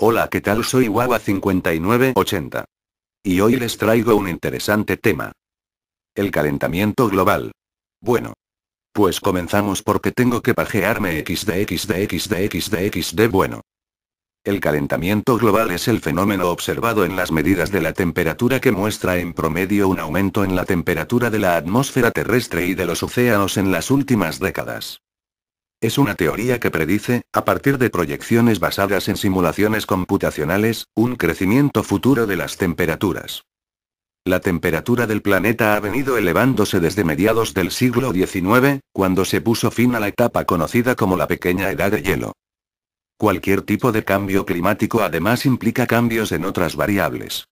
Hola, ¿qué tal? Soy Wawa5980. Y hoy les traigo un interesante tema. El calentamiento global. Bueno. Pues comenzamos porque tengo que pajearme xdxdxdxdxd bueno. El calentamiento global es el fenómeno observado en las medidas de la temperatura que muestra en promedio un aumento en la temperatura de la atmósfera terrestre y de los océanos en las últimas décadas. Es una teoría que predice, a partir de proyecciones basadas en simulaciones computacionales, un crecimiento futuro de las temperaturas. La temperatura del planeta ha venido elevándose desde mediados del siglo XIX, cuando se puso fin a la etapa conocida como la pequeña edad de hielo. Cualquier tipo de cambio climático además implica cambios en otras variables.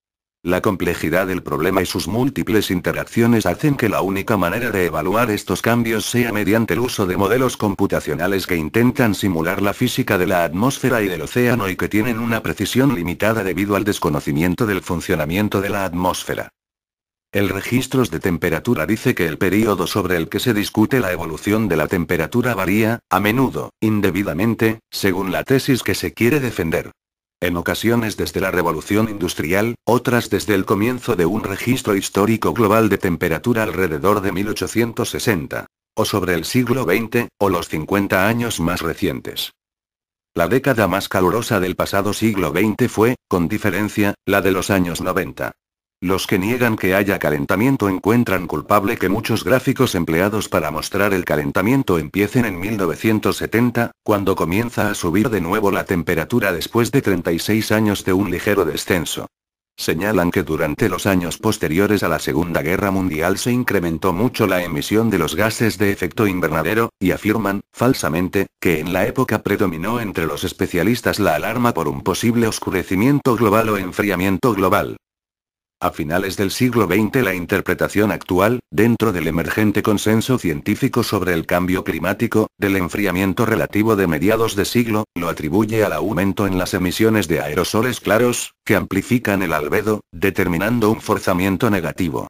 La complejidad del problema y sus múltiples interacciones hacen que la única manera de evaluar estos cambios sea mediante el uso de modelos computacionales que intentan simular la física de la atmósfera y del océano y que tienen una precisión limitada debido al desconocimiento del funcionamiento de la atmósfera. El registros de temperatura dice que el período sobre el que se discute la evolución de la temperatura varía, a menudo, indebidamente, según la tesis que se quiere defender en ocasiones desde la revolución industrial, otras desde el comienzo de un registro histórico global de temperatura alrededor de 1860, o sobre el siglo XX, o los 50 años más recientes. La década más calurosa del pasado siglo XX fue, con diferencia, la de los años 90. Los que niegan que haya calentamiento encuentran culpable que muchos gráficos empleados para mostrar el calentamiento empiecen en 1970, cuando comienza a subir de nuevo la temperatura después de 36 años de un ligero descenso. Señalan que durante los años posteriores a la Segunda Guerra Mundial se incrementó mucho la emisión de los gases de efecto invernadero, y afirman, falsamente, que en la época predominó entre los especialistas la alarma por un posible oscurecimiento global o enfriamiento global. A finales del siglo XX la interpretación actual, dentro del emergente consenso científico sobre el cambio climático, del enfriamiento relativo de mediados de siglo, lo atribuye al aumento en las emisiones de aerosoles claros, que amplifican el albedo, determinando un forzamiento negativo.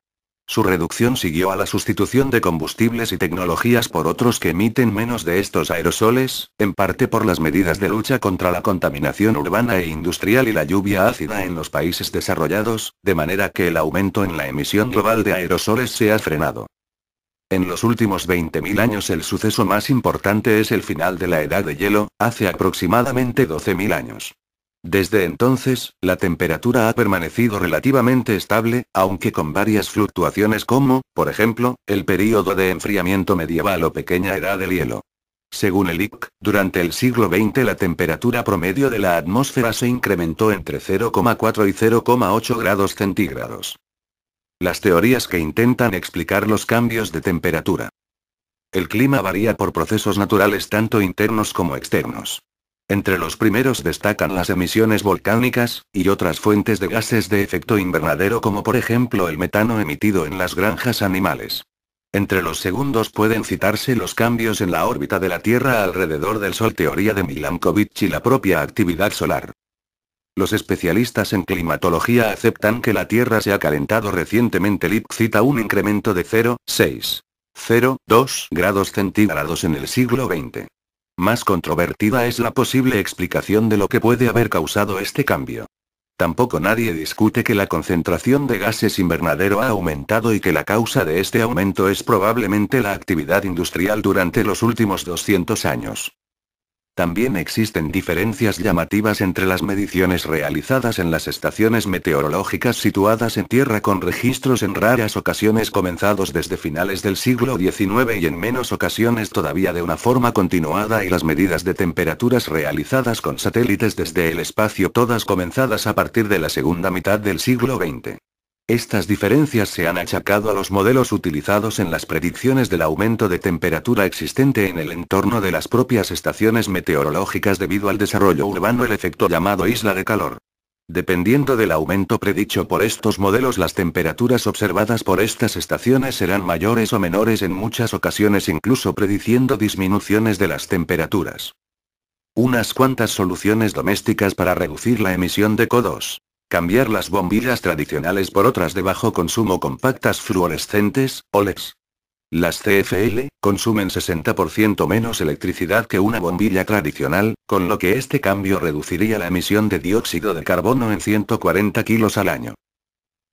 Su reducción siguió a la sustitución de combustibles y tecnologías por otros que emiten menos de estos aerosoles, en parte por las medidas de lucha contra la contaminación urbana e industrial y la lluvia ácida en los países desarrollados, de manera que el aumento en la emisión global de aerosoles se ha frenado. En los últimos 20.000 años el suceso más importante es el final de la edad de hielo, hace aproximadamente 12.000 años. Desde entonces, la temperatura ha permanecido relativamente estable, aunque con varias fluctuaciones como, por ejemplo, el período de enfriamiento medieval o pequeña edad del hielo. Según el IC, durante el siglo XX la temperatura promedio de la atmósfera se incrementó entre 0,4 y 0,8 grados centígrados. Las teorías que intentan explicar los cambios de temperatura. El clima varía por procesos naturales tanto internos como externos. Entre los primeros destacan las emisiones volcánicas, y otras fuentes de gases de efecto invernadero como por ejemplo el metano emitido en las granjas animales. Entre los segundos pueden citarse los cambios en la órbita de la Tierra alrededor del Sol, teoría de Milankovitch y la propia actividad solar. Los especialistas en climatología aceptan que la Tierra se ha calentado recientemente. Lip cita un incremento de 0,6,0,2 grados centígrados en el siglo XX. Más controvertida es la posible explicación de lo que puede haber causado este cambio. Tampoco nadie discute que la concentración de gases invernadero ha aumentado y que la causa de este aumento es probablemente la actividad industrial durante los últimos 200 años. También existen diferencias llamativas entre las mediciones realizadas en las estaciones meteorológicas situadas en tierra con registros en raras ocasiones comenzados desde finales del siglo XIX y en menos ocasiones todavía de una forma continuada y las medidas de temperaturas realizadas con satélites desde el espacio todas comenzadas a partir de la segunda mitad del siglo XX. Estas diferencias se han achacado a los modelos utilizados en las predicciones del aumento de temperatura existente en el entorno de las propias estaciones meteorológicas debido al desarrollo urbano el efecto llamado isla de calor. Dependiendo del aumento predicho por estos modelos las temperaturas observadas por estas estaciones serán mayores o menores en muchas ocasiones incluso prediciendo disminuciones de las temperaturas. Unas cuantas soluciones domésticas para reducir la emisión de CO2. Cambiar las bombillas tradicionales por otras de bajo consumo compactas fluorescentes, OLEDs. Las CFL, consumen 60% menos electricidad que una bombilla tradicional, con lo que este cambio reduciría la emisión de dióxido de carbono en 140 kilos al año.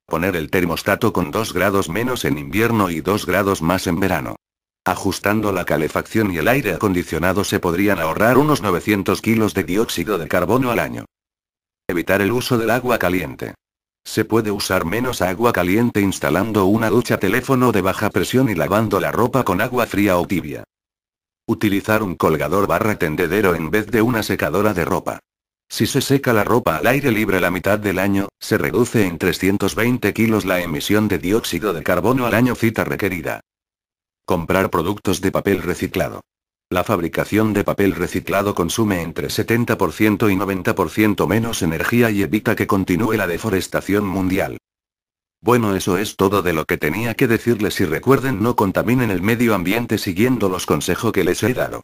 Poner el termostato con 2 grados menos en invierno y 2 grados más en verano. Ajustando la calefacción y el aire acondicionado se podrían ahorrar unos 900 kilos de dióxido de carbono al año. Evitar el uso del agua caliente. Se puede usar menos agua caliente instalando una ducha teléfono de baja presión y lavando la ropa con agua fría o tibia. Utilizar un colgador barra tendedero en vez de una secadora de ropa. Si se seca la ropa al aire libre la mitad del año, se reduce en 320 kilos la emisión de dióxido de carbono al año cita requerida. Comprar productos de papel reciclado. La fabricación de papel reciclado consume entre 70% y 90% menos energía y evita que continúe la deforestación mundial. Bueno, eso es todo de lo que tenía que decirles y recuerden no contaminen el medio ambiente siguiendo los consejos que les he dado.